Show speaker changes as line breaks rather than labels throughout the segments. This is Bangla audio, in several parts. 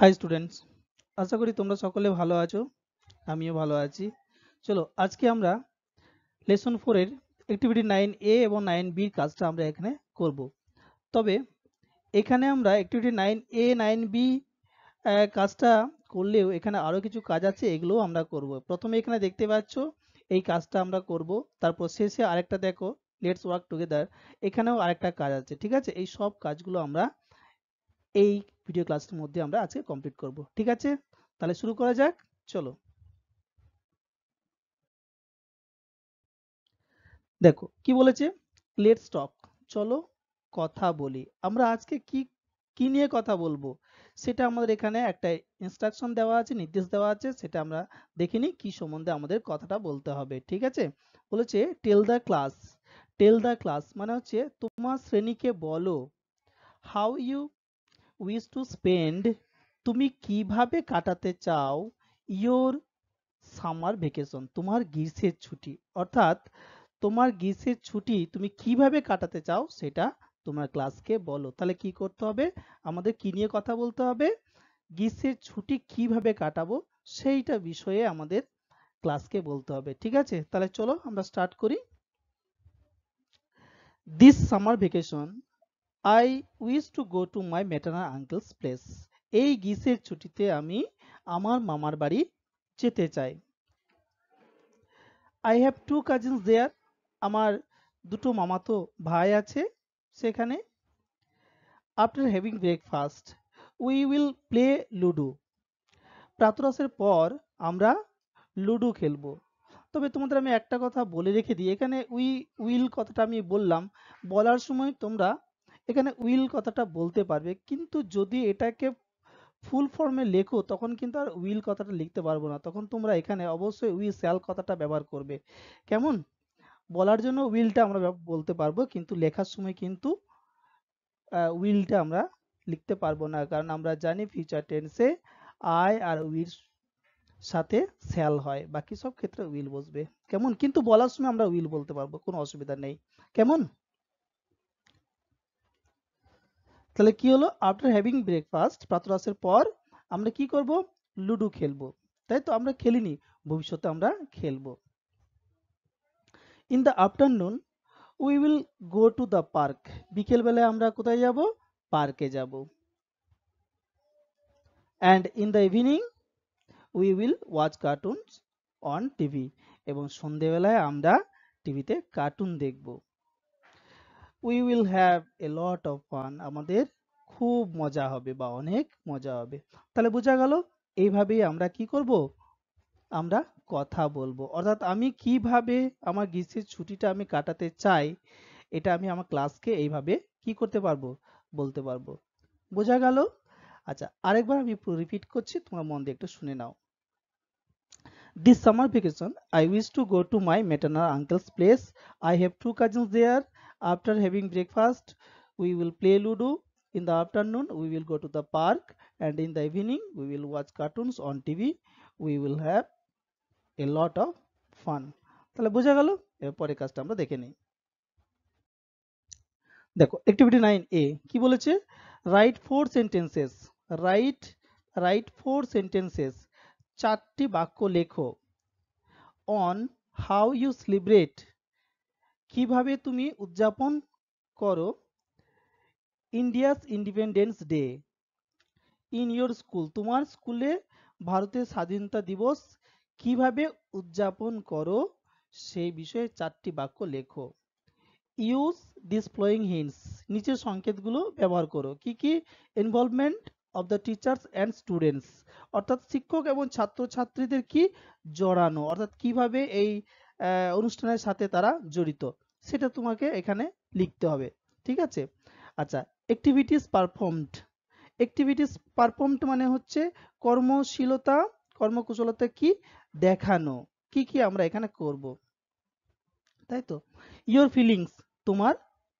হাই স্টুডেন্টস আশা করি তোমরা সকলে ভালো আছো আমিও ভালো আছি চলো আজকে আমরা লেসন ফোরের অ্যাক্টিভিটি নাইন এ এবং নাইন বির কাজটা আমরা এখানে করব তবে এখানে আমরা activity nine A nine B কাজটা করলেও এখানে আরও কিছু কাজ আছে এগুলোও আমরা করব প্রথমে এখানে দেখতে পাচ্ছ এই কাজটা আমরা করব তারপর শেষে আরেকটা দেখো লেটস ওয়ার্ক টুগেদার এখানেও আরেকটা কাজ আছে ঠিক আছে এই সব কাজগুলো আমরা এই ভিডিও ক্লাসের মধ্যে আমরা আজকে কমপ্লিট করব ঠিক আছে তাহলে শুরু করা যাক চলো দেখো কি বলেছে লেটস টক চলো কথা বলি আমরা আজকে কি কি নিয়ে কথা বলবো সেটা আমাদের এখানে একটা ইনস্ট্রাকশন দেওয়া আছে নির্দেশ দেওয়া আছে সেটা আমরা দেখে নিই কী সম্বন্ধে আমাদের কথাটা বলতে হবে ঠিক আছে বলেছে tell the class tell the class মানে হচ্ছে তোমার শ্রেণীকে বলো how you wish to spend তুমি কিভাবে কাটাতে চাও ইয়োর সামার ভেকেশন তোমার গ্রীষ্মের ছুটি অর্থাৎ তোমার গ্রীষ্মের ছুটি তুমি কিভাবে কাটাতে চাও সেটা তোমার ক্লাসকে বলো তাহলে কি করতে হবে আমাদের কি নিয়ে কথা বলতে হবে গ্রীষ্মের ছুটি কিভাবে কাটাবো সেইটা বিষয়ে আমাদের ক্লাসকে বলতে হবে ঠিক আছে তাহলে চলো আমরা স্টার্ট করি this summer vacation I wish to go to my maternal uncle's place এই গ্রীষ্মের ছুটিতে আমি আমার মামার বাড়ি যেতে চাই I have two cousins there আমার দুটো মামাতো ভাই আছে সেখানে after having breakfast we will play ludo প্রাতরাসের পর আমরা লুডো খেলব তবে তোমাদের আমি একটা কথা বলে রেখে দিই এখানে উই উইল কথাটা আমি বললাম বলার সময় তোমরা এখানে উইল কথাটা বলতে পারবে কিন্তু যদি এটাকে ফুল ফর্মে লেখো তখন কিন্তু আর উইল কথাটা লিখতে পারবো না তখন তোমরা এখানে অবশ্যই উই শ্যাল কথাটা ব্যবহার করবে কেমন বলার জন্য উইলটা আমরা বলতে পারবো কিন্তু লেখার সময় কিন্তু উইলটা আমরা লিখতে পারবো না কারণ আমরা জানি ফিউচার টেন্সে আই আর উইল সাথে শ্যাল হয় বাকি সব ক্ষেত্রে উইল বসবে কেমন কিন্তু বলার সময় আমরা উইল বলতে পারবো কোনো অসুবিধা নেই কেমন তাহলে কি হলো আফটার হ্যাভিং ব্রেকফাস্ট প্রাতরাসের পর আমরা কি করব লুডো খেলবো তাই তো আমরা খেলিনি ভবিষ্যতে আমরা খেলবো in the afternoon we will go to the park বিকেলবেলায় আমরা কোথায় যাব পার্কে যাব and in the evening we will watch cartoons on TV এবং সন্ধেবেলায় আমরা টিভিতে কার্টুন দেখবো we will have a lot of fun আমাদের খুব মজা হবে বা অনেক মজা হবে তাহলে বোঝা গেল এইভাবেই আমরা কি করব আমরা কথা বলবো অর্থাৎ আমি কিভাবে আমার গ্রীষ্মের ছুটিটা আমি কাটাতে চাই এটা আমি আমার ক্লাসকে এইভাবে কি করতে পারবো বলতে পারবো বোঝা গেল আচ্ছা আরেকবার আমি রিপিট করছি তোমার মন দিয়ে একটু শুনে নাও this summer vacation I wish to go to my maternal uncle's place I have two cousins there After having breakfast, we will play Ludo. In the afternoon, we will go to the park. And in the evening, we will watch cartoons on TV. We will have a lot of fun. তাহলে বোঝা গেল এরপরে কাজটা আমরা দেখে নিই দেখো অ্যাক্টিভিটি 9 এ কি বলেছে write four sentences write write four sentences চারটি বাক্য লেখো অন হাউ ইউ সেলিব্রেট কিভাবে তুমি উদযাপন করো India's independence day in your school তোমার স্কুলে ভারতের স্বাধীনতা দিবস কিভাবে উদযাপন করো সেই বিষয়ে চারটি বাক্য লেখো ইউজ ডিসপ্লোয়িং হিন্স নিচের সংকেতগুলো ব্যবহার করো কি কি involvement of the teachers and students অর্থাৎ শিক্ষক এবং ছাত্রছাত্রীদের কি জড়ানো অর্থাৎ কিভাবে এই অনুষ্ঠানের সাথে তারা জড়িত সেটা তোমাকে এখানে লিখতে হবে ঠিক আছে আচ্ছা অ্যাক্টিভিটিস পারফর্মড অ্যাক্টিভিটিস পারফর্মড মানে হচ্ছে কর্মশীলতা কর্মকুশলতা কি দেখানো কি কি আমরা এখানে করব তাই তো ইওর ফিলিংস তোমার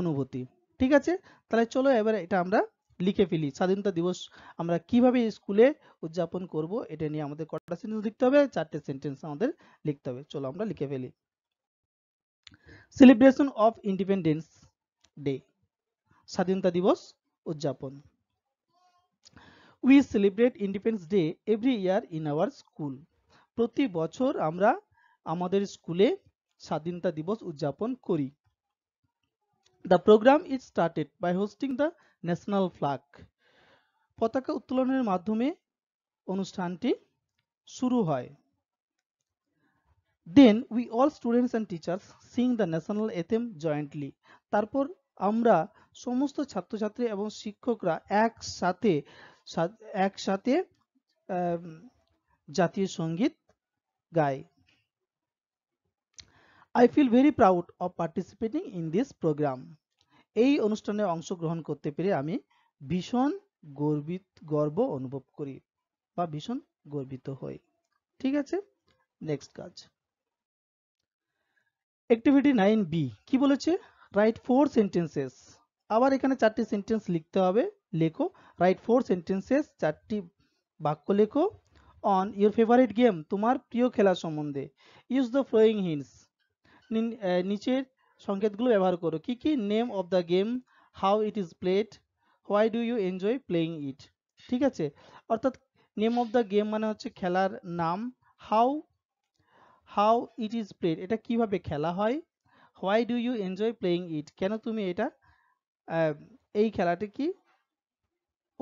অনুভূতি ঠিক আছে তাহলে চলো এবার এটা আমরা লিখে ফেলি স্বাধীনতা দিবস আমরা কিভাবে স্কুলে উদযাপন করব এটা নিয়ে আমাদের কটা সেন্টেন্স লিখতে হবে চারটে সেন্টেন্স আমাদের লিখতে হবে চলো আমরা লিখে ফেলি সেলিব্রেশন অফ ইন্ডিপেন্ডেন্স ডে স্বাধীনতা দিবস উদযাপন we celebrate independence day every year in our school প্রতি বছর আমরা আমাদের স্কুলে স্বাধীনতা দিবস উদযাপন করি the programme is started by hosting the national flag পতাকা উত্তোলনের মাধ্যমে অনুষ্ঠানটি শুরু হয় then we all students and teachers sing the national anthem jointly তারপর আমরা সমস্ত ছাত্রছাত্রী এবং শিক্ষকরা একসাথে একসাথে জাতীয় সঙ্গীত গাই I feel very proud of participating in this programme এই অনুষ্ঠানে অংশগ্রহণ করতে পেরে আমি ভীষণ গর্বিত গর্ব অনুভব করি বা ভীষণ গর্বিত হই ঠিক আছে নেক্সট কাজ অ্যাক্টিভিটি নাইন বি কি বলেছে রাইট ফোর সেন্টেন্সেস আবার এখানে চারটি সেন্টেন্স লিখতে হবে লেখো রাইট ফোর সেন্টেন্সেস চারটি বাক্য লেখো অন ইউর ফেভারিট গেম তোমার প্রিয় খেলা সম্বন্ধে ইউজ দ্য ফ্লোয়িং হিন্স নিচের সংকেতগুলো ব্যবহার করো কি কি name of the game how it is played why do you enjoy playing it ঠিক আছে অর্থাৎ নেম অফ দ্য গেম মানে হচ্ছে খেলার নাম how how it is played এটা কিভাবে খেলা হয় why do you enjoy playing it কেন তুমি এটা এই খেলাটি কি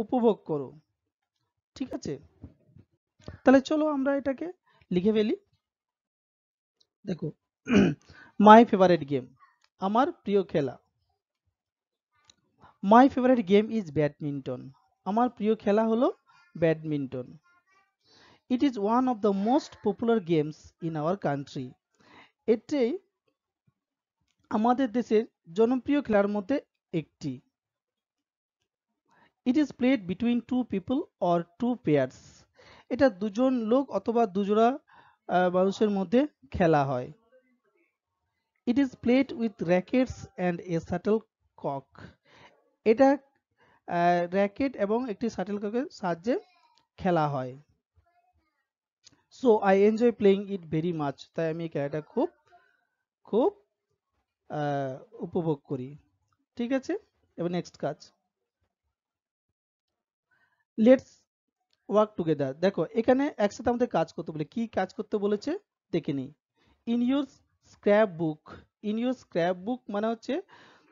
উপভোগ করো ঠিক আছে তাহলে চলো আমরা এটাকে লিখে ফেলি দেখো মাই ফেভারিট গেম আমার প্রিয় খেলা my favourite game is badminton আমার প্রিয় খেলা হলো badminton it is one of the most popular games in our country এটি আমাদের দেশের জনপ্রিয় খেলার মধ্যে একটি it is played between two people or two pairs এটা দুজন লোক অথবা দুজোড়া মানুষের মধ্যে খেলা হয় it is played with rackets and a shuttle cock এটা র্যাকেট এবং একটি শাটল ককের সাহায্যে খেলা হয় so I enjoy playing it very much তাই আমি খেলাটা খুব খুব উপভোগ করি ঠিক আছে এবার নেক্সট কাজ লেটস ওয়ার্ক টুগেদার দেখো এখানে একসাথে আমাদের কাজ করতে বলে কি কাজ করতে বলেছে দেখে নিই in your scrap book in your scrap book মানে হচ্ছে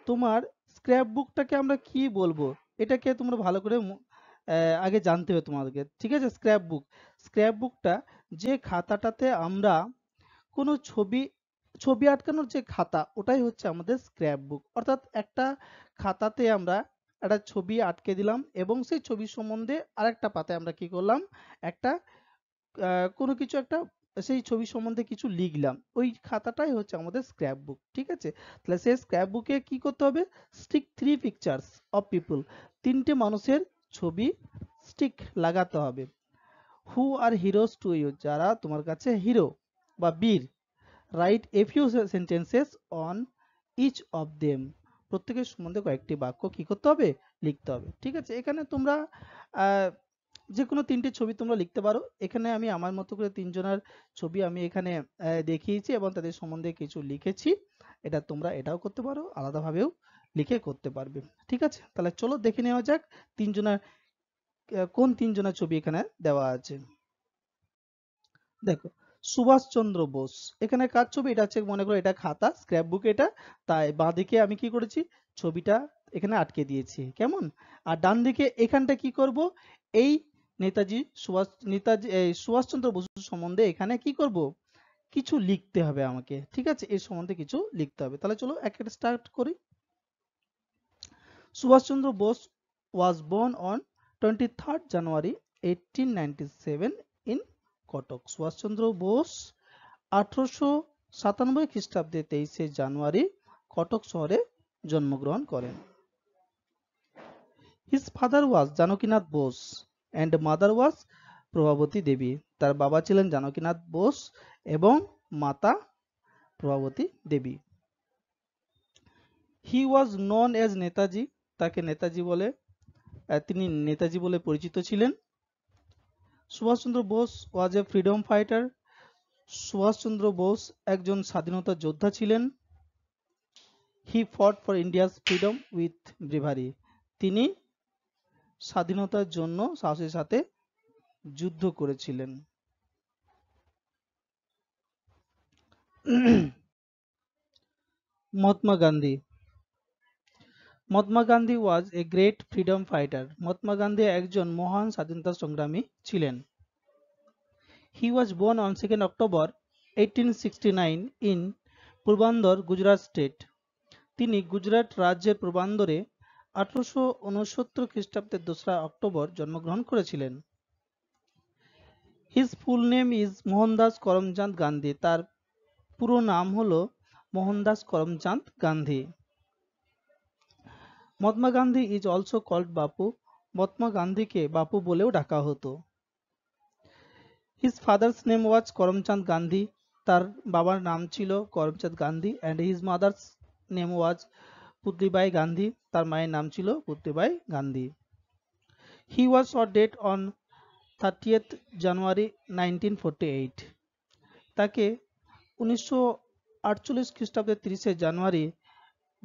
তোমার স্ক্র্যাপ বুকটাকে আমরা কি বলবো এটাকে তোমরা ভালো করে আগে জানতে হবে তোমাদেরকে ঠিক আছে স্ক্র্যাপ বুক স্ক্র্যাপ বুকটা যে খাতাটাতে আমরা কোনো ছবি ছবি আটকানোর যে খাতা ওটাই হচ্ছে আমাদের স্ক্র্যাপ বুক অর্থাৎ একটা খাতাতে আমরা একটা ছবি আটকে দিলাম এবং সেই ছবি সম্বন্ধে আরেকটা পাতে আমরা কি করলাম একটা কোনো কিছু একটা সেই ছবি সম্বন্ধে কিছু লিখলাম ওই খাতাটাই হচ্ছে আমাদের স্ক্র্যাপ বুক ঠিক আছে তাহলে সেই স্ক্র্যাপ বুকে কি করতে হবে stick three pictures of people তিনটে মানুষের ছবি স্টিক লাগাতে হবে who are heroes to you যারা তোমার কাছে হিরো বা বীর write a few sentences on each of them প্রত্যেকের সম্বন্ধে কয়েকটি বাক্য কি করতে হবে লিখতে হবে ঠিক আছে এখানে তোমরা যে কোনো তিনটি ছবি তোমরা লিখতে পারো এখানে আমি আমার মতো করে তিনজনের ছবি আমি এখানে দেখিয়েছি এবং তাদের সম্বন্ধে কিছু লিখেছি এটা তোমরা এটাও করতে পারো আলাদাভাবেও লিখে করতে পারবে ঠিক আছে তাহলে চলো দেখে নেওয়া যাক তিনজনের কোন তিনজনের ছবি এখানে দেওয়া আছে দেখো সুভাষচন্দ্র বোস এখানে কার ছবি এটা হচ্ছে মনে করো এটা খাতা স্ক্র্যাপ বুক এটা তাই বাঁ দিকে আমি কি করেছি ছবিটা এখানে আটকে দিয়েছি কেমন আর ডান দিকে এখানটা কি করব এই নেতাজি সুভাষ নেতাজি সুভাষচন্দ্র বসু সম্বন্ধে এখানে কি করব কিছু লিখতে হবে আমাকে ঠিক আছে এর সম্বন্ধে কিছু লিখতে হবে তাহলে চলো এক একটা স্টার্ট করি Subhas Chandra Bose was born on 23rd January 1897 in Cuttack Subhas Chandra Bose আঠারোশো সাতানব্বই খ্রিস্টাব্দে তেইশে জানুয়ারি কটক শহরে জন্মগ্রহণ করেন his father was Janakinath Bose and mother was Prabhavati Devi তার বাবা ছিলেন জানকীনাথ বোস এবং মাতা Prabhavati Devi he was known as Netaji তাকে নেতাজি বলে তিনি নেতাজি বলে পরিচিত ছিলেন Subhas Chandra Bose was a freedom fighter Subhas Chandra Bose একজন স্বাধীনতা যোদ্ধা ছিলেন হি ফট for India's freedom with bravery তিনি স্বাধীনতার জন্য সাহসের সাথে যুদ্ধ করেছিলেন Mahatma Gandhi Mahatma Gandhi was a great freedom fighter Mahatma Gandhi একজন মহান স্বাধীনতা সংগ্রামী ছিলেন he was born on second October eighteen sixty nine in Porbandar Gujarat state তিনি গুজরাট রাজ্যের পূর্বান্দরে আঠারোশো উনসত্তর খ্রিস্টাব্দের দোসরা অক্টোবর জন্মগ্রহণ করেছিলেন his full name is Mohandas Karamchand Gandhi তার পুরো নাম হল Mohandas Karamchand Gandhi Mahatma Gandhi is also called Bapu Mahatma গান্ধীকে বাপু বলেও ডাকা হতো his father's name was Karamchand Gandhi তার বাবার নাম ছিল Karamchand Gandhi and his mother's name was Putlibai Gandhi তার মায়ের নাম ছিল পুতলিবাই গান্ধী হি ওয়াজ অর ডেট অন থার্টিয়েথ জানুয়ারি নাইনটিন তাকে উনিশশো আটচল্লিশ খ্রিস্টাব্দের তিরিশে জানুয়ারি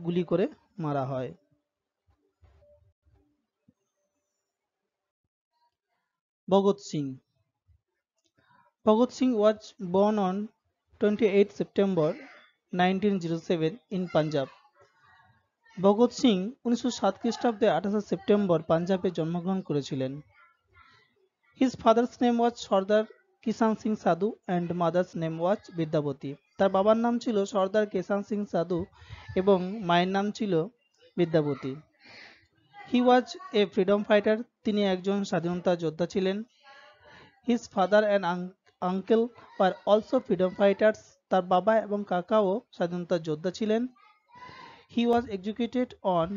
গুলি করে মারা হয় Bhagat Singh. Bhagat Singh was born on 28 September 1907 in Punjab. Bhagat Singh উনিশশো সাত খ্রিস্টাব্দে আঠাশে সেপ্টেম্বর পাঞ্জাবে জন্মগ্রহণ করেছিলেন his father's name was Sardar Kishan Singh Sadhu and mother's name was Vidyapati তার বাবার নাম ছিল সর্দার কিষাণ সিং সাধু এবং মায়ের নাম ছিল Vidyapati he was a freedom fighter তিনি একজন স্বাধীনতা যোদ্ধা ছিলেন his father and uncle are also freedom fighters তার বাবা এবং কাকাও স্বাধীনতা যোদ্ধা ছিলেন he was executed on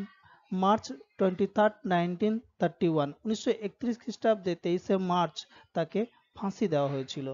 March twenty third nineteen thirty one উনিশশো একত্রিশ খ্রিস্টাব্দে তেইশে মার্চ তাকে ফাঁসি দেওয়া হয়েছিল